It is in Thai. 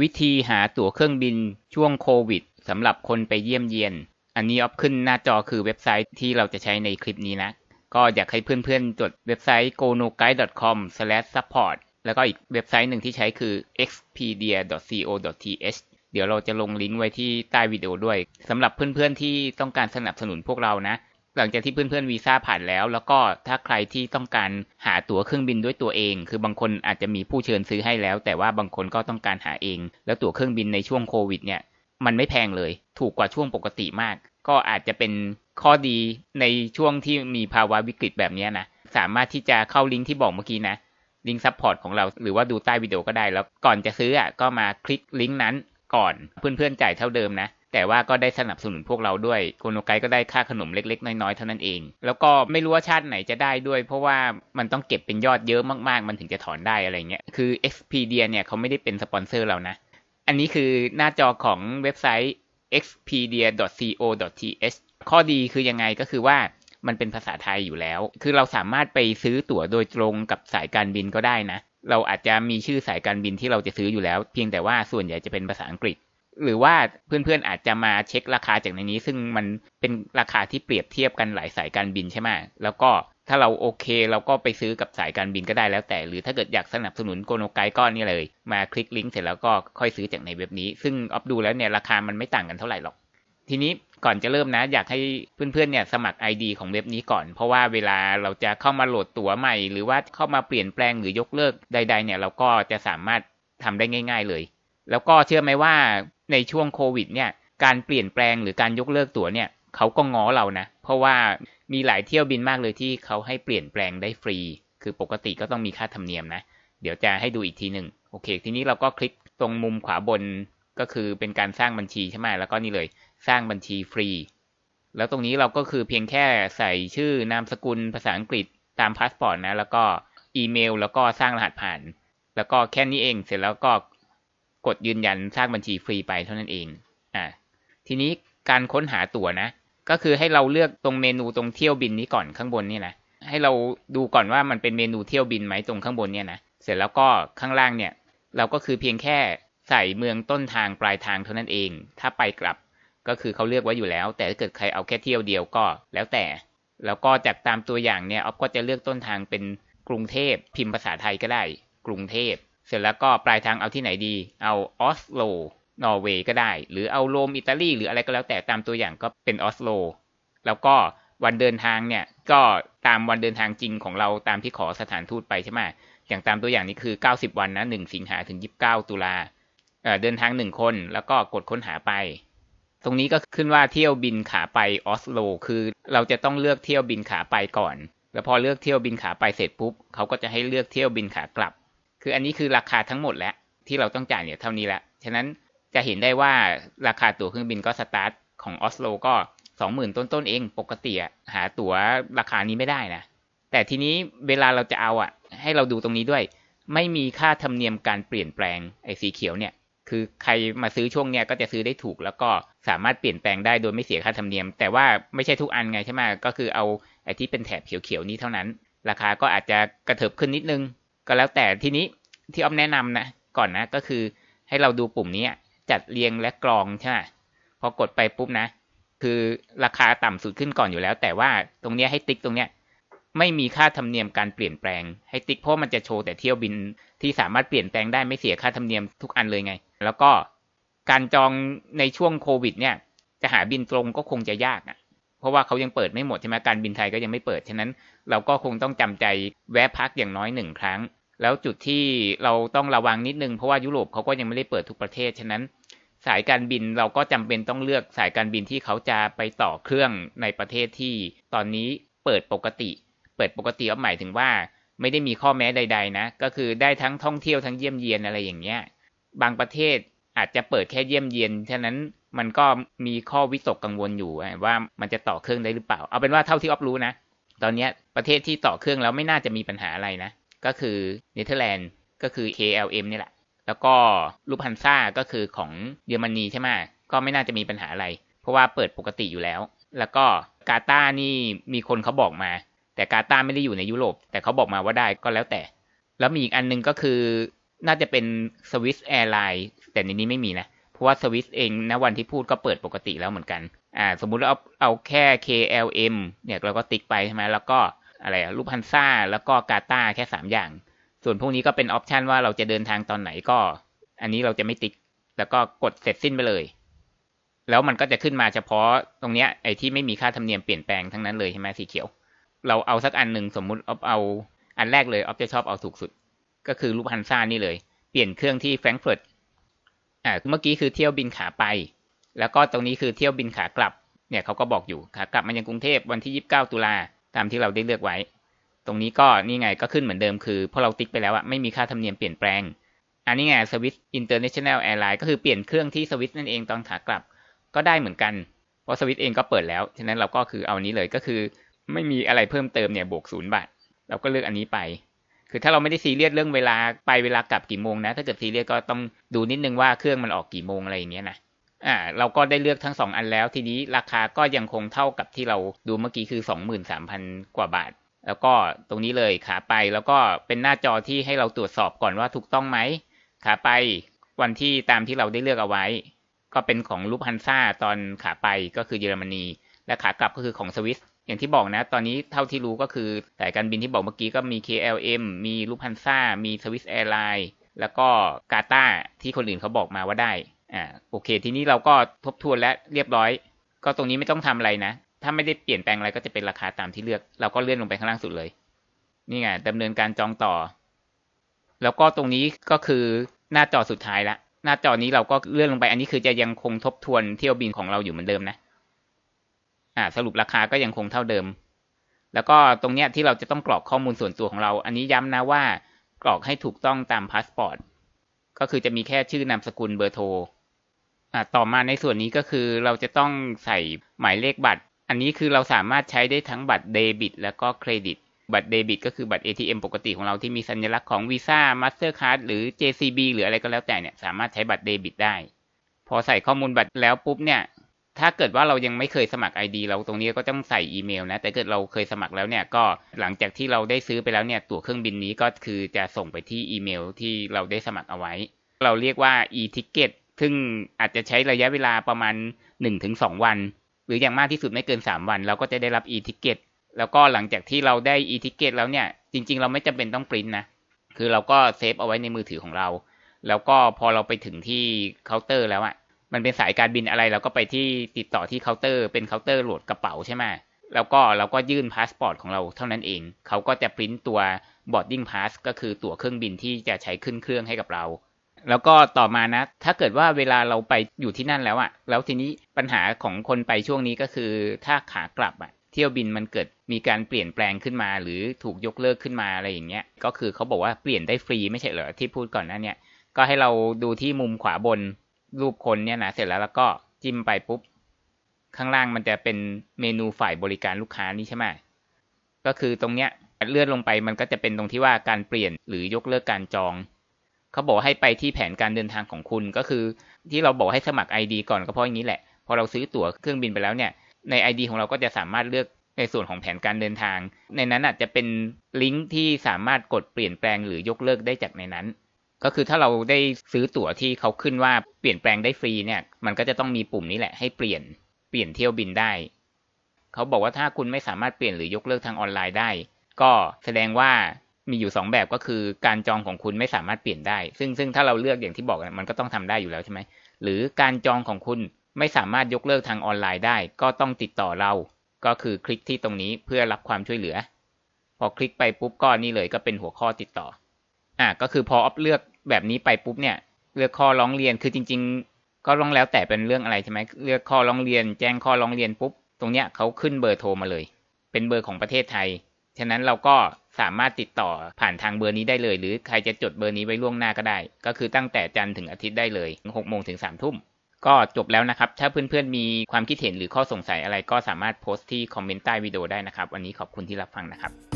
วิธีหาตั๋วเครื่องบินช่วงโควิดสำหรับคนไปเยี่ยมเยียน อันนี้อัพขึ้นหน้าจอคือเว็บไซต์ที่เราจะใช้ในคลิปนี้นะ ก็อยากให้เพื่อนๆ จดเว็บไซต์ g o n o g u i d e c o m s u p p o r t แล้วก็อีกเว็บไซต์หนึ่งที่ใช้คือ expedia.co.th เดี๋ยวเราจะลงลิงก์ไว้ที่ใต้วิดีโอด้วย สำหรับเพื่อนๆที่ต้องการสนับสนุนพวกเรานะหลังจากที่เพื่อนๆวีซ่าผ่านแล้ว แล้วก็ถ้าใครที่ต้องการหาตั๋วเครื่องบินด้วยตัวเอง คือบางคนอาจจะมีผู้เชิญซื้อให้แล้ว แต่ว่าบางคนก็ต้องการหาเองแล้วตั๋วเครื่องบินในช่วงโควิดเนี่ย มันไม่แพงเลยถูกกว่าช่วงปกติมาก ก็อาจจะเป็นข้อดีในช่วงที่มีภาวะวิกฤตแบบนี้นะสามารถที่จะเข้าลิงก์ที่บอกเมื่อกี้นะลิงก์ซัพพอร์ตของเรา หรือว่าดูใต้วิดีโอก็ได้ แล้วก่อนจะซื้ออ่ะก็มาคลิกลิงก์นั้นก่อนเพื่อนๆจ่ายเท่าเดิมนะแต่ว่าก็ได้สนับสนุนพวกเราด้วยโกโนไกก็ได้ค่าขนมเล็กๆน้อยๆเท่านั้นเอง แล้วก็ไม่รู้ว่าชาติไหนจะได้ด้วย เพราะว่ามันต้องเก็บเป็นยอดเยอะมากๆ มันถึงจะถอนได้อะไรเงี้ย คือ Expedia เนี่ยเขาไม่ได้เป็นสปอนเซอร์เรานะ อันนี้คือหน้าจอของเว็บไซต์ expedia.co.th ข้อดีคือยังไงก็คือว่ามันเป็นภาษาไทยอยู่แล้ว คือเราสามารถไปซื้อตั๋วโดยตรงกับสายการบินก็ได้นะ เราอาจจะมีชื่อสายการบินที่เราจะซื้ออยู่แล้ว เพียงแต่ว่าส่วนใหญ่จะเป็นภาษาอังกฤษหรือว่าเพื่อนๆอาจจะมาเช็ค ราคาจากในนี้ ซึ่งมันเป็นราคาที่เปรียบเทียบกันหลายสายการบินใช่ไหมแล้วก็ถ้าเราโอเคเราก็ไปซื้อกับสายการบินก็ได้แล้วแต่ หรือถ้าเกิดอยากสนับสนุนโกโนไกก็นี่เลย มาคลิกลิงก์เสร็จแล้วก็ค่อยซื้อจากในเว็บนี้ซึ่งอัปดูแล้วเนี่ยราคามันไม่ต่างกันเท่าไหร่หรอกทีนี้ก่อนจะเริ่มนะ อยากให้เพื่อนๆเนี่ยสมัคร ID ของเว็บนี้ก่อน เพราะว่าเวลาเราจะเข้ามาโหลดตั๋วใหม่หรือว่าเข้ามาเปลี่ยนแปลงหรือยกเลิกใดๆเนี่ยเราก็จะสามารถทำได้ง่ายๆเลย แล้วก็เชื่อไหมว่าในช่วงโควิดเนี่ยการเปลี่ยนแปลงหรือการยกเลิกตั๋วเนี่ยเขาก็ง้อเรานะ เพราะว่ามีหลายเที่ยวบินมากเลยที่เขาให้เปลี่ยนแปลงได้ฟรี คือปกติก็ต้องมีค่าธรรมเนียมนะ เดี๋ยวจะให้ดูอีกทีหนึ่งโอเค ทีนี้เราก็คลิกตรงมุมขวาบนก็คือเป็นการสร้างบัญชีใช่ไหมแล้วก็นี่เลยสร้างบัญชีฟรี แล้วตรงนี้เราก็คือเพียงแค่ใส่ชื่อนามสกุลภาษาอังกฤษตามพาสปอร์ตนะ แล้วก็อีเมล แล้วก็สร้างรหัสผ่าน แล้วก็แค่นี้เอง เสร็จแล้วก็กดยืนยันสร้างบัญชีฟรีไปเท่านั้นเองอ่าทีนี้การค้นหาตั๋วนะ ก็คือให้เราเลือกตรงเมนูตรงเที่ยวบินนี้ก่อนข้างบนนี่นะ ให้เราดูก่อนว่ามันเป็นเมนูเที่ยวบินไหมตรงข้างบนเนี่ยนะ เสร็จแล้วก็ข้างล่างเนี่ยเราก็คือเพียงแค่ใส่เมืองต้นทางปลายทางเท่านั้นเอง ถ้าไปกลับ ก็คือเขาเลือกไว้อยู่แล้ว แต่ถ้าเกิดใครเอาแค่เที่ยวเดียวก็ แล้วแต่ แล้วก็จากตามตัวอย่างเนี่ยออฟก็จะเลือกต้นทางเป็นกรุงเทพพิมพ์ภาษาไทยก็ได้ กรุงเทพเสร็จแล้วก็ปลายทางเอาที่ไหนดี เอาออสโล นอร์เวย์ก็ได้ หรือเอาโรมอิตาลี หรืออะไรก็แล้ว แต่ตามตัวอย่างก็เป็นออสโล แล้วก็วันเดินทางเนี่ยก็ตามวันเดินทางจริงของเราตามที่ขอสถานทูตไปใช่ไหมอย่างตามตัวอย่างนี้คือ 90 วันนะ 1 สิงหาถึง 29 ตุลา เดินทาง 1 คน แล้วก็กดค้นหาไป ตรงนี้ก็ขึ้นว่าเที่ยวบินขาไปออสโล คือเราจะต้องเลือกเที่ยวบินขาไปก่อน แล้วพอเลือกเที่ยวบินขาไปเสร็จปุ๊บเขาก็จะให้เลือกเที่ยวบินขากลับคืออันนี้คือราคาทั้งหมดแล้วที่เราต้องจ่ายเนี่ยเท่านี้แล้วฉะนั้นจะเห็นได้ว่าราคาตั๋วเครื่องบินก็สตาร์ทของออสโลก็สองหมื่นต้นต้นเองปกติหาตั๋วราคานี้ไม่ได้นะ แต่ทีนี้เวลาเราจะเอาอ่ะ ให้เราดูตรงนี้ด้วย ไม่มีค่าธรรมเนียมการเปลี่ยนแปลงไอ้สีเขียวเนี่ยคือใครมาซื้อช่วงเนี้ย ก็จะซื้อได้ถูกแล้วก็สามารถเปลี่ยนแปลงได้โดยไม่เสียค่าธรรมเนียม แต่ว่าไม่ใช่ทุกอันไงใช่ไหมก็คือเอาไอ้ที่เป็นแถบเขียวๆนี้เท่านั้น ราคาก็อาจจะกระเถิบขึ้นนิดนึงก็แล้วแต่ทีนี้ที่อ้อมแนะนำนะ ก่อนนะก็คือให้เราดูปุ่มนี้จัดเรียงและกรองใช่ไหมพอกดไปปุ๊บนะ คือราคาต่ำสุดขึ้นก่อนอยู่แล้ว แต่ว่าตรงนี้ให้ติ๊กตรงเนี้ย ไม่มีค่าธรรมเนียมการเปลี่ยนแปลง ให้ติ๊กเพราะมันจะโชว์แต่เที่ยวบินที่สามารถเปลี่ยนแปลงได้ไม่เสียค่าธรรมเนียมทุกอันเลยไง แล้วก็การจองในช่วงโควิด เนี่ยจะหาบินตรงก็คงจะยากอ่ะ เพราะว่าเขายังเปิดไม่หมดใช่ไหมการบินไทยก็ยังไม่เปิดฉะนั้น เราก็คงต้องจำใจแวะพักอย่างน้อยหนึ่งครั้งแล้วจุดที่เราต้องระวังนิดนึงเพราะว่ายุโรปเขาก็ยังไม่ได้เปิดทุกประเทศ ฉะนั้น สายการบินเราก็จำเป็นต้องเลือกสายการบินที่เขาจะไปต่อเครื่องในประเทศที่ตอนนี้เปิดปกติ เปิดปกติก็หมายถึงว่า ไม่ได้มีข้อแม้ใดๆนะ ก็คือได้ทั้งท่องเที่ยวทั้งเยี่ยมเยียนอะไรอย่างเงี้ย บางประเทศอาจจะเปิดแค่เยี่ยมเยียน ฉะนั้นมันก็มีข้อวิตกกังวลอยู่ ว่ามันจะต่อเครื่องได้หรือเปล่า เอาเป็นว่าเท่าที่ออฟรู้นะ ตอนนี้ประเทศที่ต่อเครื่องแล้วไม่น่าจะมีปัญหาอะไรนะก็คือเนเธอร์แลนด์ก็คือ KLM นี่แหละ แล้วก็ลูพันซ่า ก็คือของ เยอรมนีใช่ไหมก็ไม่น่าจะมีปัญหาอะไร เพราะว่าเปิดปกติอยู่แล้ว แล้วก็กาตานี่มีคนเขาบอกมา แต่กาตาไม่ได้อยู่ในยุโรป แต่เขาบอกมาว่าได้ก็แล้วแต่ แล้วมีอีกอันนึงก็คือน่าจะเป็นสวิสแอร์ไลน์แต่ในนี้ไม่มีนะ เพราะว่าสวิสเองนะวันที่พูดก็เปิดปกติแล้วเหมือนกัน อ่า สมมุติเราเอาเอาแค่ KLM เนี่ยเราก็ติ๊กไปใช่ไหมแล้วก็อะไรลูปฮันซ่าแล้วก็กาตาแค่สามอย่าง ส่วนพวกนี้ก็เป็นออปชันว่าเราจะเดินทางตอนไหนก็ อันนี้เราจะไม่ติ๊ก แล้วก็กดเสร็จสิ้นไปเลย แล้วมันก็จะขึ้นมาเฉพาะตรงเนี้ยไอ้ที่ไม่มีค่าธรรมเนียมเปลี่ยนแปลงทั้งนั้นเลยใช่ไหมสีเขียวเราเอาสักอันหนึ่ง สมมุติออฟเอาอันแรกเลย ออฟจะชอบเอาถูกสุด ก็คือลูปฮันซ่านี่เลย เปลี่ยนเครื่องที่แฟรงก์เฟิร์ตอ่าเมื่อกี้คือเที่ยวบินขาไป แล้วก็ตรงนี้คือเที่ยวบินขากลับ เนี่ยเขาก็บอกอยู่ขากลับมายังกรุงเทพวันที่ยี่สิบเก้าตุลาตามที่เราได้เลือกไว้ ตรงนี้ก็นี่ไงก็ขึ้นเหมือนเดิม คือพอเราติ๊กไปแล้วอะไม่มีค่าธรรมเนียมเปลี่ยนแปลง อันนี้ไงสวิตอินเตอร์เนชั่นแนลแอร์ไลน์ก็คือเปลี่ยนเครื่องที่สวิตนั่นเองตอนขากลับ ก็ได้เหมือนกัน เพราะสวิตเองก็เปิดแล้ว ฉะนั้นเราก็คือเอานี้เลยก็คือไม่มีอะไรเพิ่มเติมเนี่ยบวกศูนย์บาท เราก็เลือกอันนี้ไป คือถ้าเราไม่ได้ซีเรียสเรื่องเวลาไปเวลากลับกี่โมงนะ ถ้าเกิดซีเรียสก็ต้องดูนิดนึงว่าเครื่องมันออกกี่โมงอะไรอย่างเงี้ยนะ่าเราก็ได้เลือกทั้งสองอันแล้วทีนี้ราคาก็ยังคงเท่ากับที่เราดูเมื่อกี้คือ23,000กว่าบาท แล้วก็ตรงนี้เลยขาไปแล้วก็เป็นหน้าจอที่ให้เราตรวจสอบก่อนว่าถูกต้องไหม ขาไป วันที่ตามที่เราได้เลือกเอาไว้ ก็เป็นของลูปฮันซ่าตอนขาไปก็คือเยอรมนีและขากลับก็คือของสวิสอย่างที่บอกนะตอนนี้เท่าที่รู้ก็คือสายการบินที่บอกเมื่อกี้ก็มี KLM มีลูปฮันซ่า มีสวิสแอร์ไลน์แล้วก็กาตาที่คนอื่นเขาบอกมาว่าได้อ่าโอเค ทีนี้เราก็ทบทวนและเรียบร้อย ก็ตรงนี้ไม่ต้องทำอะไรนะ ถ้าไม่ได้เปลี่ยนแปลงอะไรก็จะเป็นราคาตามที่เลือก เราก็เลื่อนลงไปข้างล่างสุดเลย นี่ไงดำเนินการจองต่อ แล้วก็ตรงนี้ก็คือหน้าจอสุดท้ายละ หน้าจอนี้เราก็เลื่อนลงไป อันนี้คือจะยังคงทบทวนเที่ยวบินของเราอยู่เหมือนเดิมนะอ่า สรุปราคาก็ยังคงเท่าเดิม แล้วก็ตรงเนี้ยที่เราจะต้องกรอกข้อมูลส่วนตัวของเรา อันนี้ย้ำนะว่ากรอกให้ถูกต้องตามพาสปอร์ต ก็คือจะมีแค่ชื่อนามสกุลเบอร์โทรต่อมาในส่วนนี้ก็คือเราจะต้องใส่หมายเลขบัตร อันนี้คือเราสามารถใช้ได้ทั้งบัตรเดบิต แล้วก็เครดิต บัตรเดบิตก็คือบัตร ATM ปกติของเราที่มีสัญลักษณ์ของ Visa Mastercard หรือ JCB หรืออะไรก็แล้วแต่เนี่ย สามารถใช้บัตรเดบิตได้ พอใส่ข้อมูลบัตรแล้วปุ๊บเนี่ย ถ้าเกิดว่าเรายังไม่เคยสมัคร ID เราตรงนี้ก็ต้องใส่อีเมลนะ แต่เกิดเราเคยสมัครแล้วเนี่ยก็หลังจากที่เราได้ซื้อไปแล้วเนี่ยตั๋วเครื่องบินนี้ก็คือจะส่งไปที่อีเมลที่เราได้สมัครเอาไว้ เราเรียกว่า e-ticket ซึ่งอาจจะใช้ระยะเวลาประมาณ 1-2 วัน หรืออย่างมากที่สุดไม่เกิน 3 วันเราก็จะได้รับ e-ticket แล้วก็หลังจากที่เราได้ e-ticket แล้วเนี่ย จริงๆ เราไม่จำเป็นต้องปริ้นนะ คือเราก็เซฟเอาไว้ในมือถือของเรา แล้วก็พอเราไปถึงที่เคาน์เตอร์แล้วอะมันเป็นสายการบินอะไรเราก็ไปที่ติดต่อที่เคาน์เตอร์เป็นเคาน์เตอร์โหลดกระเป๋าใช่ไหมแล้วก็เราก็ยื่นพาสปอร์ตของเราเท่านั้นเอง เขาก็จะปริ้นตัวบอร์ดดิ้งพาสก็คือตั๋วเครื่องบินที่จะใช้ขึ้นเครื่องให้กับเราแล้วก็ต่อมานะ ถ้าเกิดว่าเวลาเราไปอยู่ที่นั่นแล้วอะแล้วทีนี้ปัญหาของคนไปช่วงนี้ก็คือถ้าขากลับอะเที่ยวบินมันเกิดมีการเปลี่ยนแปลงขึ้นมาหรือถูกยกเลิกขึ้นมาอะไรอย่างเงี้ย ก็คือเขาบอกว่าเปลี่ยนได้ฟรี ไม่ใช่เหรอที่พูดก่อนหน้าเนี่ยก็ให้เราดูที่มุมขวาบนรูปคนเนี่ยนะเสร็จแล้วแล้วก็จิ้มไปปุ๊บข้างล่างมันจะเป็นเมนูฝ่ายบริการลูกค้านี่ใช่ไหมก็คือตรงเนี้ยเลื่อนลงไป มันก็จะเป็นตรงที่ว่าการเปลี่ยนหรือยกเลิกการจองเขาบอกให้ไปที่แผนการเดินทางของคุณก็คือ ที่เราบอกให้สมัคร ID ก่อนก็เพราะอย่างนี้แหละ พอเราซื้อตั๋วเครื่องบินไปแล้วเนี่ย ใน ID ของเราก็จะสามารถเลือกในส่วนของแผนการเดินทาง ในนั้นอาจจะเป็นลิงก์ที่สามารถกดเปลี่ยนแปลงหรือยกเลิกได้จากในนั้น ก็คือถ้าเราได้ซื้อตั๋วที่เขาขึ้นว่าเปลี่ยนแปลงได้ฟรีเนี่ย มันก็จะต้องมีปุ่มนี้แหละให้เปลี่ยนเปลี่ยนเที่ยวบินได้เขาบอกว่าถ้าคุณไม่สามารถเปลี่ยนหรือยกเลิกทางออนไลน์ได้ ก็แสดงว่ามีอยู่สองแบบก็คือการจองของคุณไม่สามารถเปลี่ยนได้ ซึ่งซึ่งถ้าเราเลือกอย่างที่บอกมันก็ต้องทำได้อยู่แล้วใช่ไหมหรือการจองของคุณไม่สามารถยกเลิกทางออนไลน์ได้ ก็ต้องติดต่อเรา ก็คือคลิกที่ตรงนี้เพื่อรับความช่วยเหลือ พอคลิกไปปุ๊บก็นี่เลย ก็เป็นหัวข้อติดต่อ อ่ะก็คือพออัพเลือกแบบนี้ไปปุ๊บเนี่ย เลือกข้อร้องเรียน คือจริง ๆ ก็ร้องแล้วแต่เป็นเรื่องอะไรใช่ไหมเลือกข้อร้องเรียนแจ้งข้อร้องเรียนปุ๊บตรงเนี้ยเขาขึ้นเบอร์โทรมาเลย เป็นเบอร์ของประเทศไทย ฉะนั้นเราก็สามารถติดต่อผ่านทางเบอร์นี้ได้เลย หรือใครจะจดเบอร์นี้ไว้ล่วงหน้าก็ได้ ก็คือตั้งแต่จันทร์ถึงอาทิตย์ได้เลย6โมงถึง3ทุ่มก็จบแล้วนะครับ ถ้าเพื่อนๆมีความคิดเห็นหรือข้อสงสัยอะไร ก็สามารถโพสต์ที่คอมเมนต์ใต้วิดีโอได้นะครับ วันนี้ขอบคุณที่รับฟังนะครับ